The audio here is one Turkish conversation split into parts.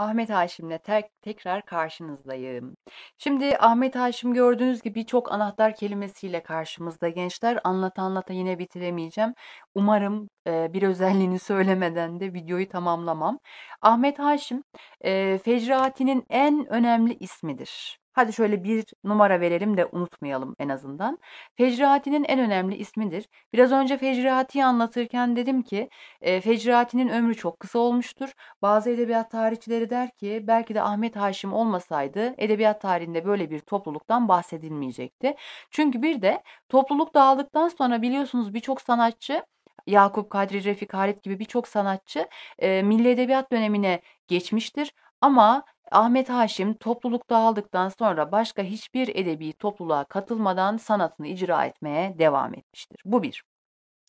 Ahmet Haşim'le tek, tekrar karşınızdayım. Şimdi Ahmet Haşim gördüğünüz gibi çok anahtar kelimesiyle karşımızda gençler. Anlata anlata yine bitiremeyeceğim. Umarım e, bir özelliğini söylemeden de videoyu tamamlamam. Ahmet Haşim e, Fecraati'nin en önemli ismidir. Hadi şöyle bir numara verelim de unutmayalım en azından. Fecrati'nin en önemli ismidir. Biraz önce Fecrati'yi anlatırken dedim ki e, Fecrati'nin ömrü çok kısa olmuştur. Bazı edebiyat tarihçileri der ki belki de Ahmet Haşim olmasaydı edebiyat tarihinde böyle bir topluluktan bahsedilmeyecekti. Çünkü bir de topluluk dağıldıktan sonra biliyorsunuz birçok sanatçı Yakup Kadri Refik Halit gibi birçok sanatçı e, milli edebiyat dönemine geçmiştir. Ama Ahmet Haşim topluluk dağıldıktan sonra başka hiçbir edebi topluluğa katılmadan sanatını icra etmeye devam etmiştir. Bu bir.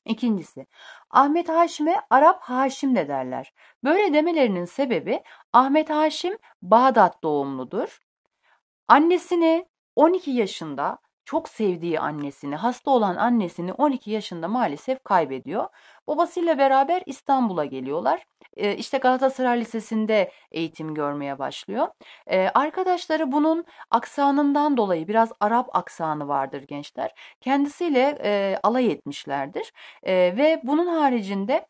İkincisi, Ahmet Haşim'e Arap Haşim de derler. Böyle demelerinin sebebi Ahmet Haşim Bağdat doğumludur. Annesini 12 yaşında çok sevdiği annesini, hasta olan annesini 12 yaşında maalesef kaybediyor. Babasıyla beraber İstanbul'a geliyorlar e, işte Galatasaray Lisesi'nde eğitim görmeye başlıyor. arkadaşları bunun aksanından dolayı biraz Arap aksanı vardır gençler. Kendisiyle alay etmişlerdir ve bunun haricinde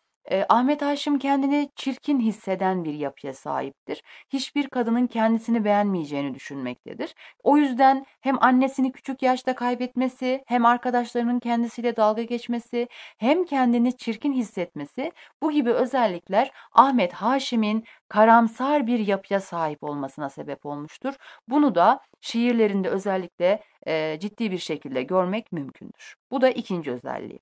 Ahmet Haşim kendini çirkin hisseden bir yapıya sahiptir. Hiçbir kadının kendisini beğenmeyeceğini düşünmektedir. O yüzden hem annesini küçük yaşta kaybetmesi, hem arkadaşlarının kendisiyle dalga geçmesi, hem kendini çirkin hissetmesi bu gibi özellikler Ahmet Haşim'in karamsar bir yapıya sahip olmasına sebep olmuştur. Bunu da şiirlerinde özellikle e, ciddi bir şekilde görmek mümkündür. Bu da ikinci özelliği.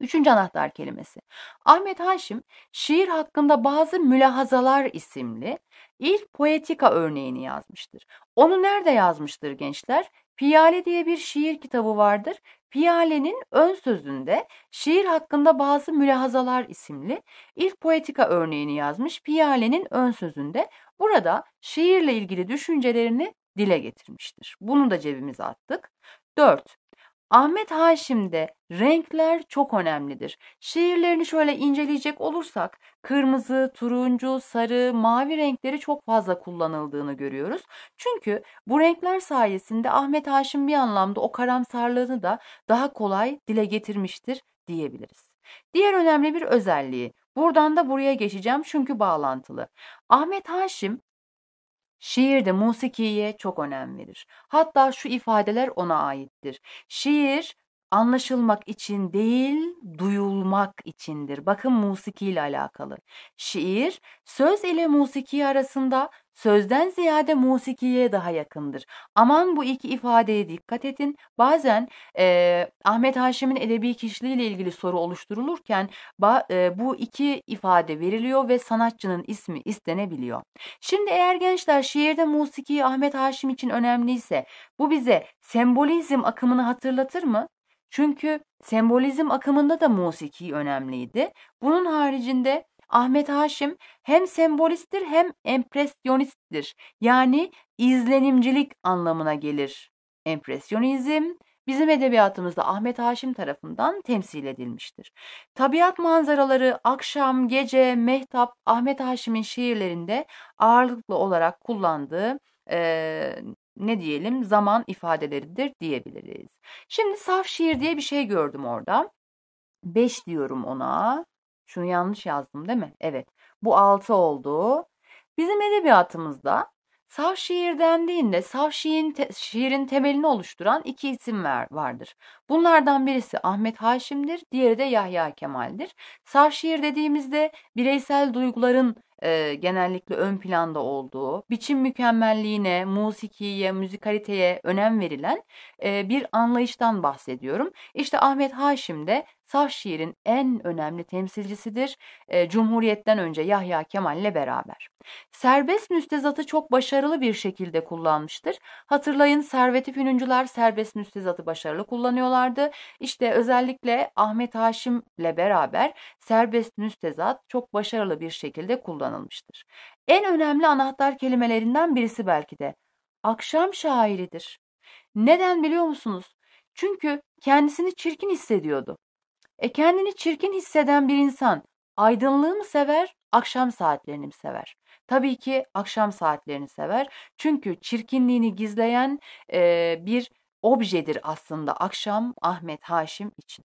Üçüncü anahtar kelimesi. Ahmet Haşim şiir hakkında bazı mülahazalar isimli ilk poetika örneğini yazmıştır. Onu nerede yazmıştır gençler? Piyale diye bir şiir kitabı vardır. Piyale'nin ön sözünde şiir hakkında bazı mülahazalar isimli ilk poetika örneğini yazmış. Piyale'nin ön sözünde burada şiirle ilgili düşüncelerini dile getirmiştir. Bunu da cebimize attık. 4. Ahmet Haşim'de renkler çok önemlidir. Şiirlerini şöyle inceleyecek olursak kırmızı, turuncu, sarı, mavi renkleri çok fazla kullanıldığını görüyoruz. Çünkü bu renkler sayesinde Ahmet Haşim bir anlamda o karamsarlığını da daha kolay dile getirmiştir diyebiliriz. Diğer önemli bir özelliği Buradan da buraya geçeceğim çünkü bağlantılı. Ahmet Haşim Şiir de musikiye çok önem verir. Hatta şu ifadeler ona aittir. Şiir anlaşılmak için değil, duyulmak içindir. Bakın musiki ile alakalı. Şiir, söz ile musiki arasında sözden ziyade musikiye daha yakındır. Aman bu iki ifadeye dikkat edin. Bazen e, Ahmet Haşim'in edebi kişiliği ile ilgili soru oluşturulurken ba, e, bu iki ifade veriliyor ve sanatçının ismi istenebiliyor. Şimdi eğer gençler şiirde musiki Ahmet Haşim için önemliyse bu bize sembolizm akımını hatırlatır mı? Çünkü sembolizm akımında da musiki önemliydi. Bunun haricinde Ahmet Haşim hem sembolisttir hem empresyonisttir. Yani izlenimcilik anlamına gelir. Empresyonizm bizim edebiyatımızda Ahmet Haşim tarafından temsil edilmiştir. Tabiat manzaraları, akşam, gece, mehtap Ahmet Haşim'in şiirlerinde ağırlıklı olarak kullandığı e, ne diyelim zaman ifadeleridir diyebiliriz. Şimdi saf şiir diye bir şey gördüm orada. 5 diyorum ona. Şunu yanlış yazdım değil mi? Evet. Bu 6 oldu. Bizim edebiyatımızda saf şiir dendiğinde saf şiirin, te şiirin temelini oluşturan iki isim var, vardır. Bunlardan birisi Ahmet Haşim'dir, diğeri de Yahya Kemal'dir. Saf şiir dediğimizde bireysel duyguların e, genellikle ön planda olduğu, biçim mükemmelliğine, musikiye, müzikaliteye önem verilen e, bir anlayıştan bahsediyorum. İşte Ahmet Haşim de saf şiirin en önemli temsilcisidir e, Cumhuriyet'ten önce Yahya Kemal'le beraber. Serbest müstezatı çok başarılı bir şekilde kullanmıştır. Hatırlayın Serveti Fününcüler serbest müstezatı başarılı kullanıyorlardı. İşte özellikle Ahmet Haşim'le beraber serbest müstezat çok başarılı bir şekilde kullanılmıştır. En önemli anahtar kelimelerinden birisi belki de akşam şairidir. Neden biliyor musunuz? Çünkü kendisini çirkin hissediyordu. E kendini çirkin hisseden bir insan aydınlığı mı sever, akşam saatlerini mi sever? Tabii ki akşam saatlerini sever. Çünkü çirkinliğini gizleyen e, bir objedir aslında akşam Ahmet Haşim için.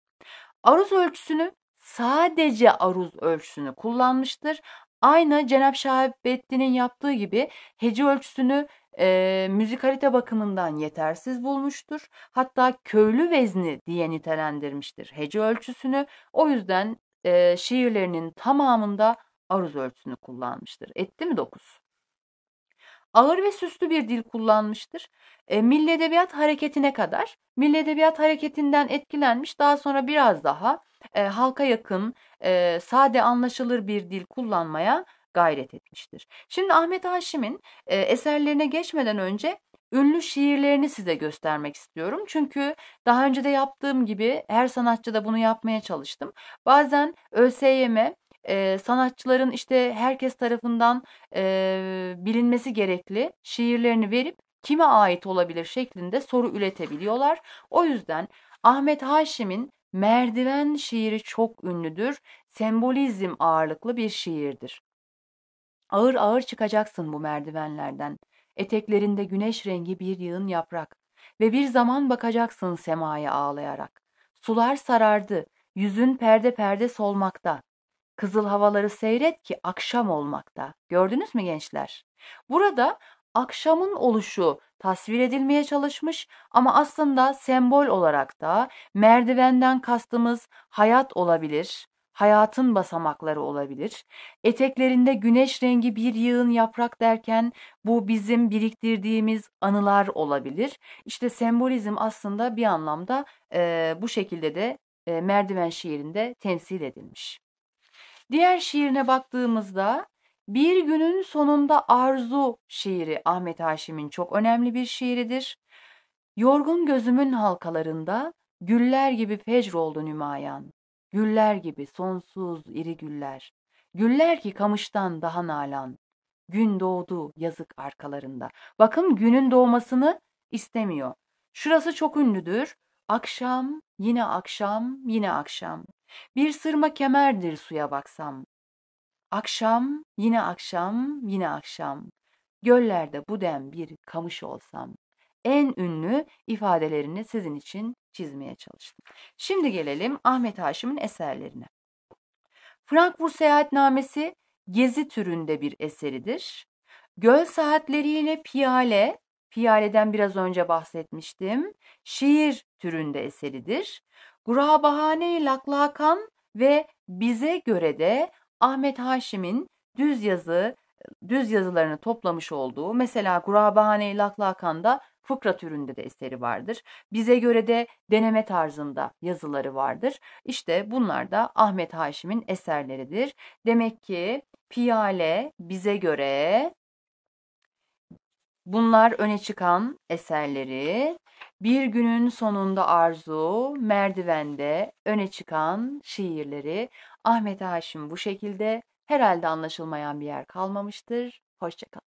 Aruz ölçüsünü sadece aruz ölçüsünü kullanmıştır. Aynı Cenab-ı Şahabettin'in yaptığı gibi hece ölçüsünü e, müzikalite bakımından yetersiz bulmuştur. Hatta köylü vezni diye nitelendirmiştir hece ölçüsünü. O yüzden e, şiirlerinin tamamında aruz ölçüsünü kullanmıştır. Etti mi dokuz? Ağır ve süslü bir dil kullanmıştır. E, milli edebiyat hareketine kadar, milli edebiyat hareketinden etkilenmiş, daha sonra biraz daha e, halka yakın, e, sade anlaşılır bir dil kullanmaya gayret etmiştir. Şimdi Ahmet Haşim'in e, eserlerine geçmeden önce ünlü şiirlerini size göstermek istiyorum. Çünkü daha önce de yaptığım gibi her sanatçıda bunu yapmaya çalıştım. Bazen ÖSYM e, sanatçıların işte herkes tarafından e, bilinmesi gerekli şiirlerini verip kime ait olabilir şeklinde soru üretebiliyorlar. O yüzden Ahmet Haşim'in Merdiven şiiri çok ünlüdür. Sembolizm ağırlıklı bir şiirdir. Ağır ağır çıkacaksın bu merdivenlerden. Eteklerinde güneş rengi bir yığın yaprak. Ve bir zaman bakacaksın semaya ağlayarak. Sular sarardı, yüzün perde perde solmakta. Kızıl havaları seyret ki akşam olmakta. Gördünüz mü gençler? Burada akşamın oluşu tasvir edilmeye çalışmış ama aslında sembol olarak da merdivenden kastımız hayat olabilir, hayatın basamakları olabilir. Eteklerinde güneş rengi bir yığın yaprak derken bu bizim biriktirdiğimiz anılar olabilir. İşte sembolizm aslında bir anlamda e, bu şekilde de e, merdiven şiirinde temsil edilmiş. Diğer şiirine baktığımızda bir günün sonunda arzu şiiri Ahmet Haşim'in çok önemli bir şiiridir. Yorgun gözümün halkalarında güller gibi fecr oldu nümayan. Güller gibi sonsuz iri güller. Güller ki kamıştan daha nalan. Gün doğdu yazık arkalarında. Bakın günün doğmasını istemiyor. Şurası çok ünlüdür. Akşam, yine akşam, yine akşam. Bir sırma kemerdir suya baksam. Akşam, yine akşam, yine akşam. Göllerde bu dem bir kamış olsam. En ünlü ifadelerini sizin için çizmeye çalıştım. Şimdi gelelim Ahmet Haşim'in eserlerine. Frankfurt Seyahatnamesi gezi türünde bir eseridir. Göl saatleriyle piyale, piyaleden biraz önce bahsetmiştim, şiir türünde eseridir. gurabahane Laklakan ve bize göre de Ahmet Haşim'in düz yazı, düz yazılarını toplamış olduğu, mesela gurabahane Laklakan'da fıkra türünde de eseri vardır. Bize göre de deneme tarzında yazıları vardır. İşte bunlar da Ahmet Haşim'in eserleridir. Demek ki Piyale bize göre bunlar öne çıkan eserleri. Bir günün sonunda arzu, merdivende öne çıkan şiirleri Ahmet Haşim bu şekilde herhalde anlaşılmayan bir yer kalmamıştır. Hoşçakalın.